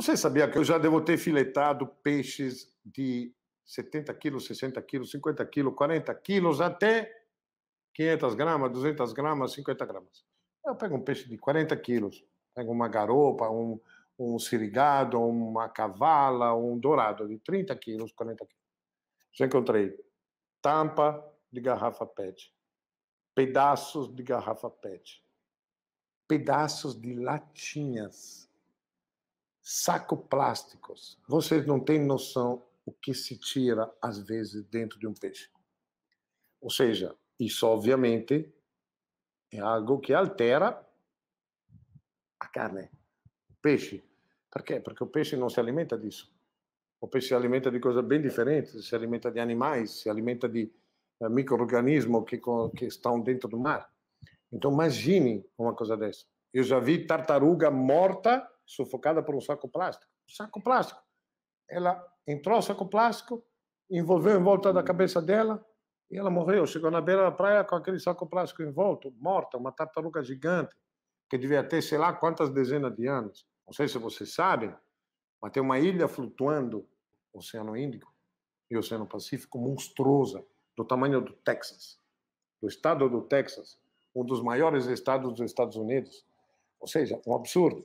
Você sabia que eu já devo ter filetado peixes de 70 quilos, 60 quilos, 50 quilos, 40 quilos, até 500 gramas, 200 gramas, 50 gramas. Eu pego um peixe de 40 quilos, pego uma garopa, um, um sirigado, uma cavala, um dourado de 30 quilos, 40 quilos. Já encontrei tampa de garrafa PET, pedaços de garrafa PET, pedaços de latinhas sacoplásticos. Vocês não têm noção o que se tira, às vezes, dentro de um peixe. Ou seja, isso, obviamente, é algo que altera a carne, o peixe. quê? porque o peixe não se alimenta disso. O peixe se alimenta de coisas bem diferentes, se alimenta de animais, se alimenta de eh, micro-organismos que, que estão dentro do mar. Então, imagine uma coisa dessa. Eu já vi tartaruga morta sufocada por um saco plástico. Saco plástico. Ela entrou no saco plástico, envolveu em volta da cabeça dela e ela morreu. Chegou na beira da praia com aquele saco plástico envolto, morta, uma tartaruga gigante, que devia ter sei lá quantas dezenas de anos. Não sei se vocês sabem, mas tem uma ilha flutuando no Oceano Índico e o Oceano Pacífico monstruosa, do tamanho do Texas, do estado do Texas, um dos maiores estados dos Estados Unidos. Ou seja, um absurdo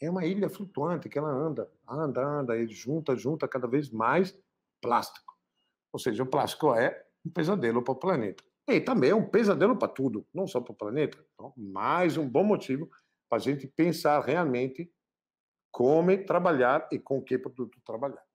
é uma ilha flutuante que ela anda, anda, anda, e junta, junta cada vez mais plástico. Ou seja, o plástico é um pesadelo para o planeta. E também é um pesadelo para tudo, não só para o planeta. Então, mais um bom motivo para a gente pensar realmente como é trabalhar e com que produto trabalhar.